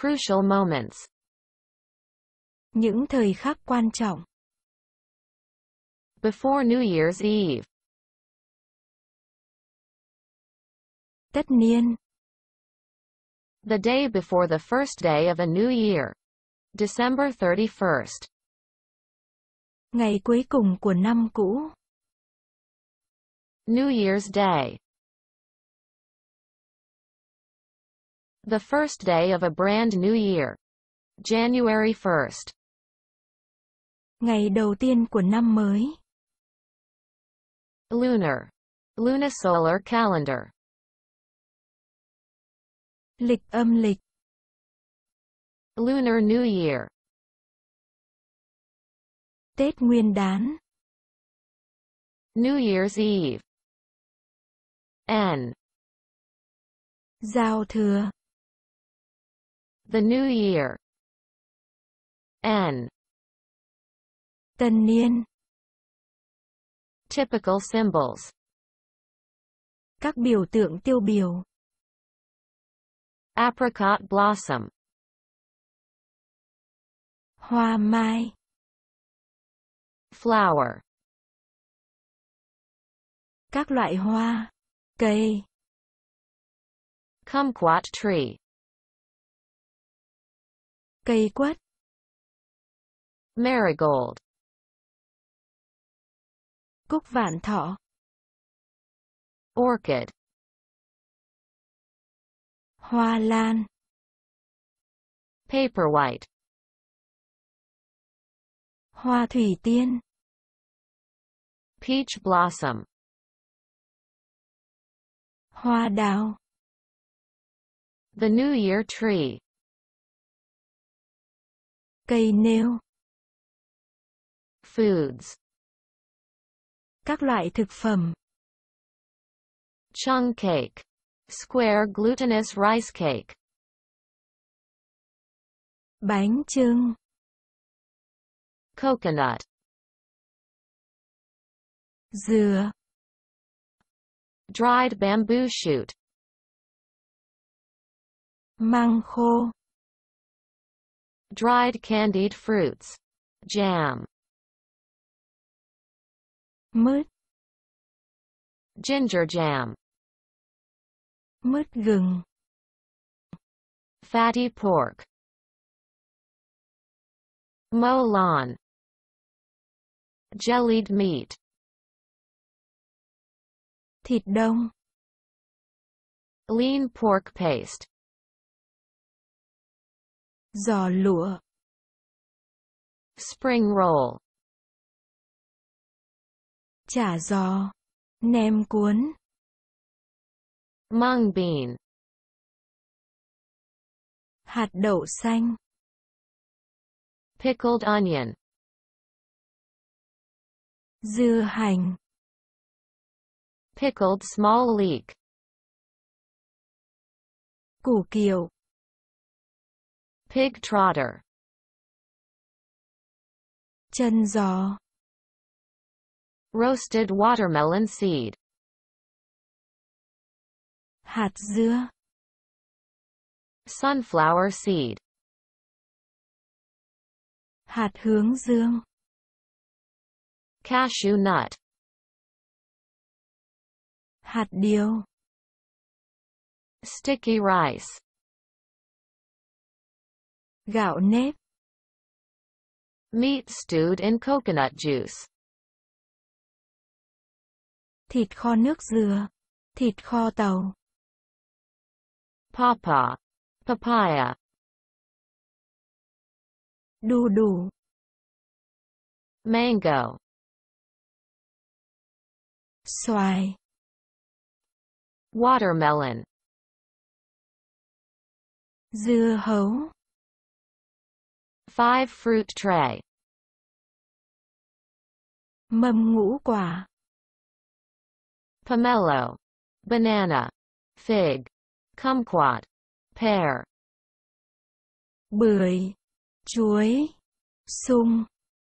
crucial moments. Những thời khắc quan trọng. Before New Year's Eve. Tất nhiên. The day before the first day of a new year. December 31st. Ngày cuối cùng của năm cũ. New Year's Day. The first day of a brand new year. January 1st. Ngày đầu tiên của năm mới. Lunar. Lunisolar calendar. Lịch âm lịch. Lunar New Year. Tết Nguyên đán. New Year's Eve. N. Giao thừa. The New Year N Tân niên Typical symbols Các biểu tượng tiêu biểu Apricot blossom Hoa mai Flower Các loại hoa Cây Kumquat tree Cây quất. Marigold. Cúc vạn thọ. Orchid. Hoa lan. Paperwhite. Hoa thủy tiên. Peach blossom. Hoa đào. The New Year tree cây nêu foods các loại thực phẩm chunk cake square glutinous rice cake bánh trưng, coconut dừa dried bamboo shoot măng khô dried candied fruits, jam, mứt, ginger jam, mứt gừng, fatty pork, molon, jellied meat, thịt đông, lean pork paste giò lụa spring roll chả giò nem cuốn mung bean hạt đậu xanh pickled onion dưa hành pickled small leek củ kiệu Pig trotter. Chân gió. Roasted watermelon seed. Hạt dưa. Sunflower seed. Hạt hướng dương. Cashew nut. Hạt điều. Sticky rice. gạo nếp meat stewed in coconut juice thịt kho nước dừa thịt kho tàu papa papaya đu đủ mango xoài watermelon dưa hấu 5 fruit tray mầm ngũ quả pomelo banana fig kumquat pear bưởi chuối sung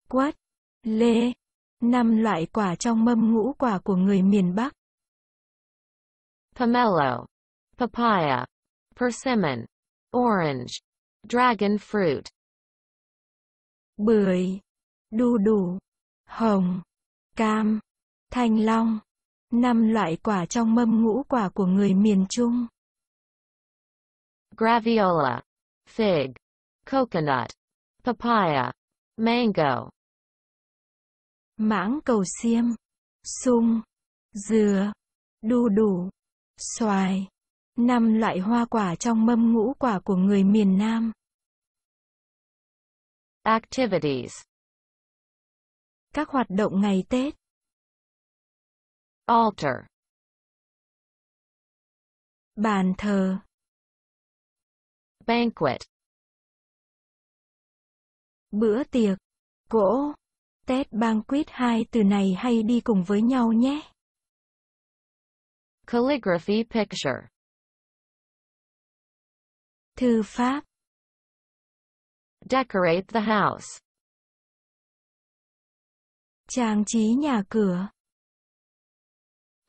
quất lê năm loại quả trong mâm ngũ quả của người miền Bắc pomelo papaya persimmon orange dragon fruit bưởi, đu đủ, hồng, cam, thanh long, năm loại quả trong mâm ngũ quả của người miền Trung. Graviola, fig, coconut, papaya, mango. Mãng cầu xiêm, sung, dừa, đu đủ, xoài, năm loại hoa quả trong mâm ngũ quả của người miền Nam. Activities. Các hoạt động ngày Tết. Altar. Bàn thờ. Banquet. Bữa tiệc. Cỗ. Tết banquet hai từ này hay đi cùng với nhau nhé. Calligraphy picture. Thư pháp. Decorate the house. Trang trí nhà cửa.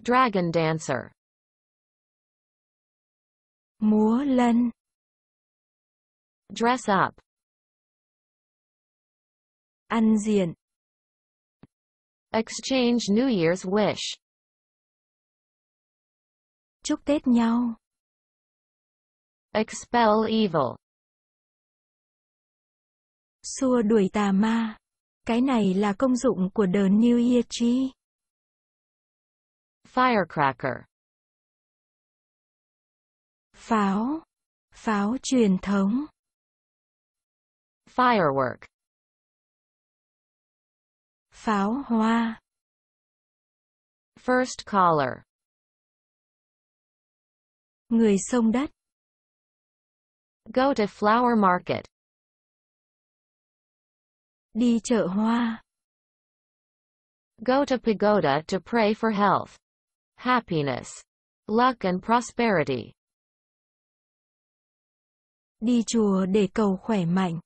Dragon dancer. Múa lân. Dress up. Ăn diện. Exchange New Year's wish. Chúc Tết nhau. Expel evil. Xua đuổi tà ma. Cái này là công dụng của đờn New Year Tree. Firecracker. Pháo. Pháo truyền thống. Firework. Pháo hoa. First caller. Người sông đất. Go to flower market. Đi chợ hoa. Go to pagoda to pray for health, happiness, luck and prosperity. Đi chùa để cầu khỏe mạnh,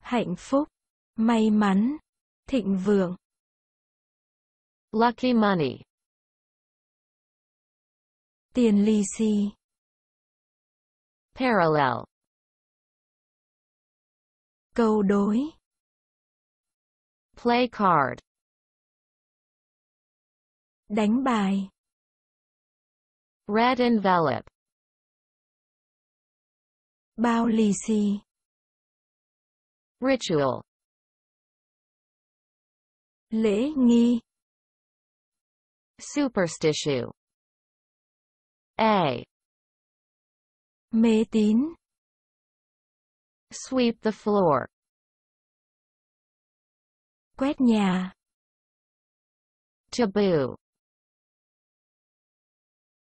hạnh phúc, may mắn, thịnh vượng. Lucky money. Tiền lì xì. Parallel. Câu đối. Play card. Đánh bài. Red envelope. Bao lì xì. Ritual. Lễ nghi. Superstition. A. Mê tín. Sweep the floor. quét nhà taboo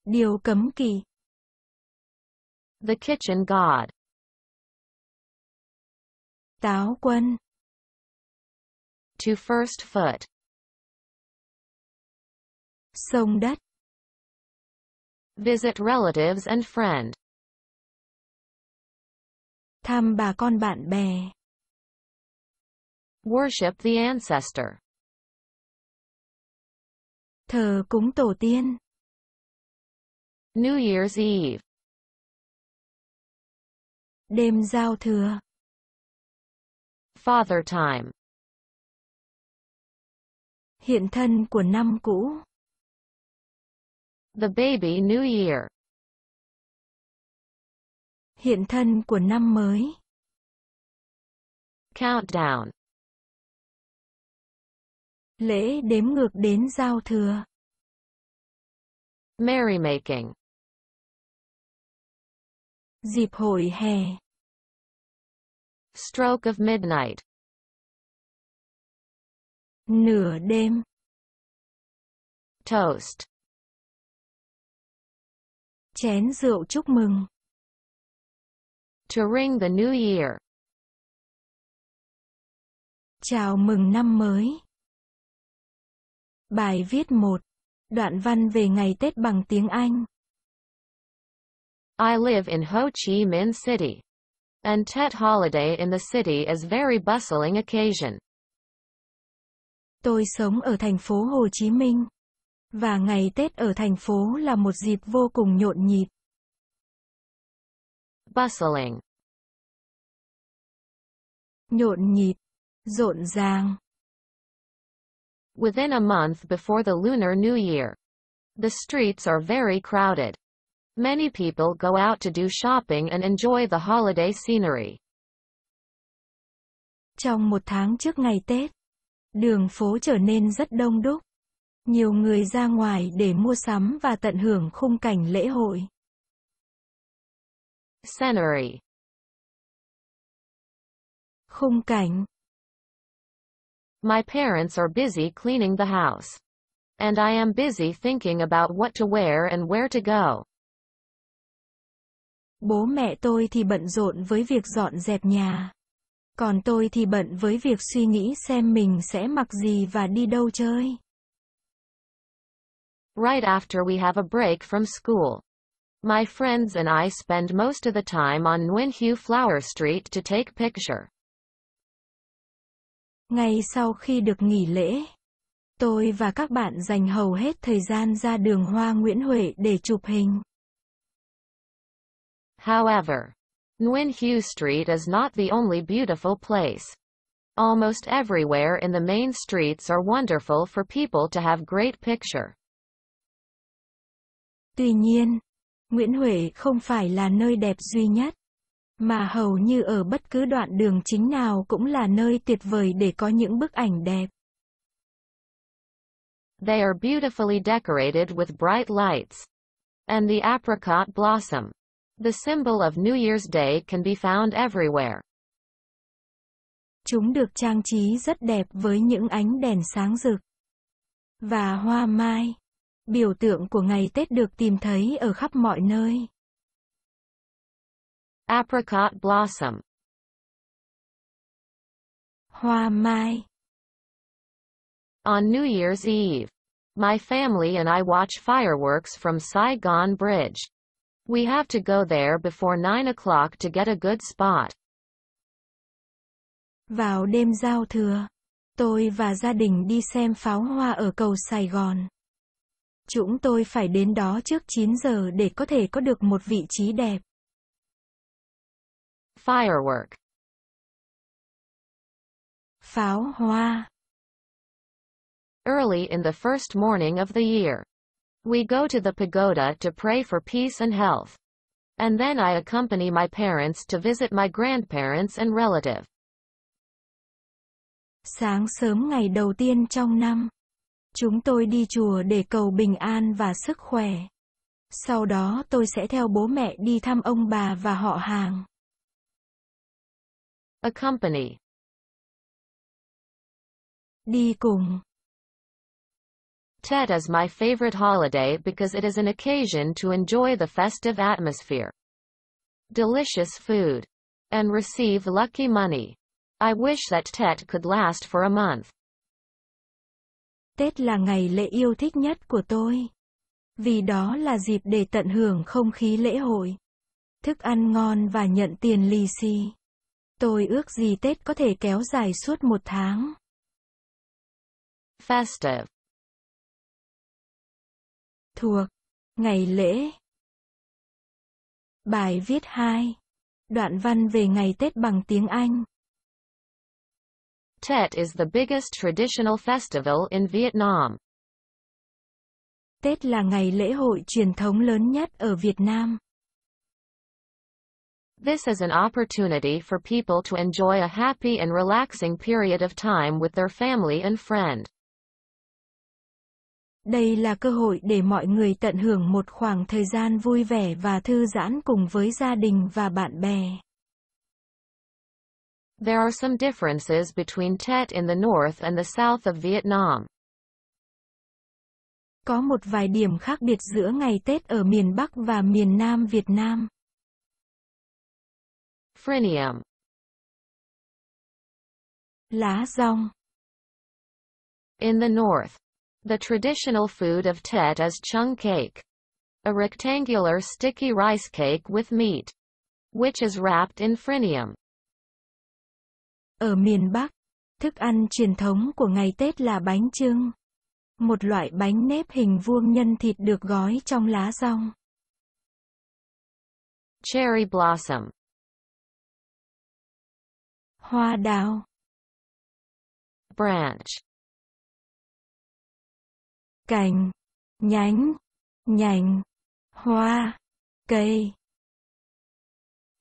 điều cấm kỵ, the kitchen god táo quân to first foot sông đất visit relatives and friend thăm bà con bạn bè Worship the ancestor. Thờ cúng tổ tiên. New Year's Eve. Đêm giao thừa. Father time. Hiện thân của năm cũ. The baby new year. Hiện thân của năm mới. Countdown. Lễ đếm ngược đến giao thừa. Merrymaking. Dịp hội hè. Stroke of midnight. Nửa đêm. Toast. Chén rượu chúc mừng. To ring the new year. Chào mừng năm mới. Bài viết 1. Đoạn văn về ngày Tết bằng tiếng Anh. I live in Ho Chi Minh City. and Tet holiday in the city is very bustling occasion. Tôi sống ở thành phố Hồ Chí Minh. Và ngày Tết ở thành phố là một dịp vô cùng nhộn nhịp. Bustling. Nhộn nhịp. Rộn ràng within a month before the Lunar New Year. The streets are very crowded. Many people go out to do shopping and enjoy the holiday scenery. Trong một tháng trước ngày Tết, đường phố trở nên rất đông đúc. Nhiều người ra ngoài để mua sắm và tận hưởng khung cảnh lễ hội. Scenery Khung cảnh My parents are busy cleaning the house. And I am busy thinking about what to wear and where to go. Bố mẹ tôi thì bận rộn với việc dọn dẹp nhà. Còn tôi thì bận với việc suy nghĩ xem mình sẽ mặc gì và đi đâu chơi. Right after we have a break from school. My friends and I spend most of the time on Nguyen Hue Flower Street to take picture. Ngay sau khi được nghỉ lễ, tôi và các bạn dành hầu hết thời gian ra đường hoa Nguyễn Huệ để chụp hình. However, Nguyen Hue Street is not the only beautiful place. Almost everywhere in the main streets are wonderful for people to have great picture. Tuy nhiên, Nguyễn Huệ không phải là nơi đẹp duy nhất. Mà hầu như ở bất cứ đoạn đường chính nào cũng là nơi tuyệt vời để có những bức ảnh đẹp. They are beautifully decorated with bright lights. And the apricot blossom. The symbol of New Year's Day can be found everywhere. Chúng được trang trí rất đẹp với những ánh đèn sáng rực. Và hoa mai. Biểu tượng của ngày Tết được tìm thấy ở khắp mọi nơi apricot blossom hoa mai on New Year's Eve my family and I watch fireworks from Saigon Bridge. We have to go there before 9 o'clock to get a good spot. Vào đêm giao thừa, tôi và gia đình đi xem pháo hoa ở cầu Sài Gòn. Chúng tôi phải đến đó trước 9 giờ để có thể có được một vị trí đẹp. Firework. Pháo hoa. Early in the first morning of the year. We go to the pagoda to pray for peace and health. And then I accompany my parents to visit my grandparents and relative. Sáng sớm ngày đầu tiên trong năm, chúng tôi đi chùa để cầu bình an và sức khỏe. Sau đó tôi sẽ theo bố mẹ đi thăm ông bà và họ hàng. Accompany. Đi cùng. Tet is my favorite holiday because it is an occasion to enjoy the festive atmosphere, delicious food, and receive lucky money. I wish that Tet could last for a month. Tết là ngày lễ yêu thích nhất của tôi. Vì đó là dịp để tận hưởng không khí lễ hội, thức ăn ngon và nhận tiền lì xì. Tôi ước gì Tết có thể kéo dài suốt một tháng. Festive. Thuộc. Ngày lễ. Bài viết 2. Đoạn văn về ngày Tết bằng tiếng Anh. Tết is the biggest traditional festival in Vietnam. Tết là ngày lễ hội truyền thống lớn nhất ở Việt Nam. This is an opportunity for people to enjoy a happy and relaxing period of time with their family and friend. Đây là cơ hội để mọi người tận hưởng một khoảng thời gian vui vẻ và thư giãn cùng với gia đình và bạn bè. There are some differences between Tet in the north and the south of Vietnam. Có một vài điểm khác biệt giữa ngày Tết ở miền Bắc và miền Nam Việt Nam. Frenium. Lá rong. In the north, the traditional food of Tet is chung cake, a rectangular sticky rice cake with meat, which is wrapped in frenium. Ở miền Bắc, thức ăn truyền thống của ngày Tết là bánh trưng, một loại bánh nếp hình vuông nhân thịt được gói trong lá rong. Cherry blossom Hoa đào. Branch. Cành. Nhánh. Nhành. Hoa. Cây.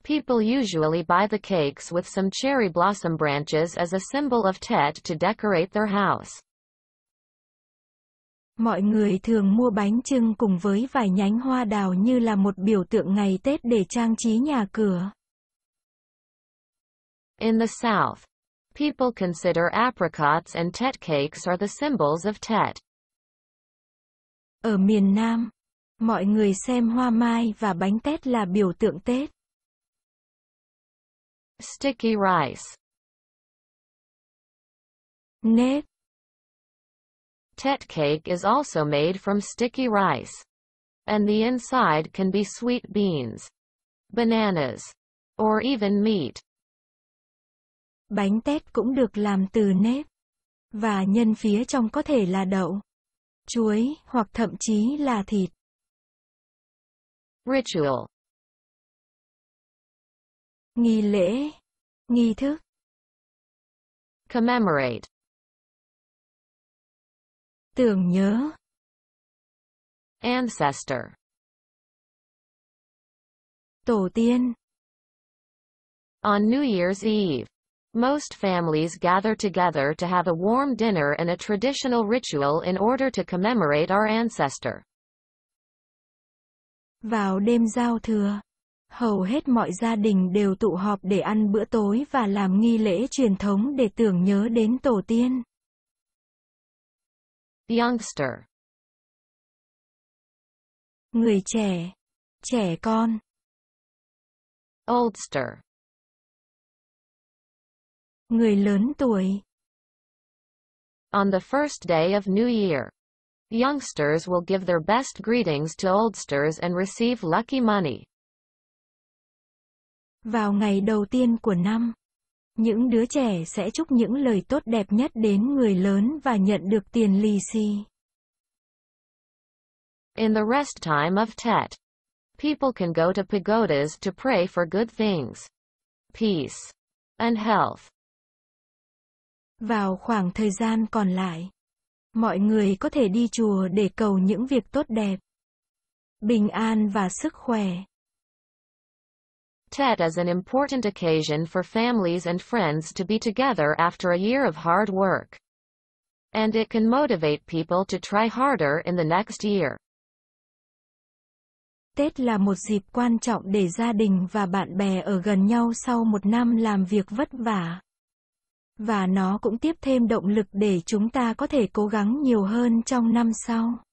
People usually buy the cakes with some cherry blossom branches as a symbol of Tet to decorate their house. Mọi người thường mua bánh trưng cùng với vài nhánh hoa đào như là một biểu tượng ngày Tết để trang trí nhà cửa. In the South, people consider apricots and Tet cakes are the symbols of Tet. Ở miền Nam, mọi người xem hoa mai và bánh tét là biểu tượng Tết. Sticky rice. Nếp. Tet cake is also made from sticky rice. And the inside can be sweet beans, bananas, or even meat. Bánh tét cũng được làm từ nếp. Và nhân phía trong có thể là đậu, chuối hoặc thậm chí là thịt. Ritual Nghi lễ Nghi thức Commemorate Tưởng nhớ Ancestor Tổ tiên On New Year's Eve Most families gather together to have a warm dinner and a traditional ritual in order to commemorate our ancestor. Vào đêm giao thừa, hầu hết mọi gia đình đều tụ họp để ăn bữa tối và làm nghi lễ truyền thống để tưởng nhớ đến tổ tiên. Youngster Người trẻ, trẻ con. Oldster Người lớn tuổi. On the first day of New Year, youngsters will give their best greetings to oldsters and receive lucky money. Vào ngày đầu tiên của năm, những đứa trẻ sẽ chúc những lời tốt đẹp nhất đến người lớn và nhận được tiền lì xì. In the rest time of Tet, people can go to pagodas to pray for good things, peace, and health. Vào khoảng thời gian còn lại, mọi người có thể đi chùa để cầu những việc tốt đẹp, bình an và sức khỏe. Tet is an important occasion for families and friends to be together after a year of hard work. And it can motivate people to try harder in the next year. Tết là một dịp quan trọng để gia đình và bạn bè ở gần nhau sau một năm làm việc vất vả. Và nó cũng tiếp thêm động lực để chúng ta có thể cố gắng nhiều hơn trong năm sau.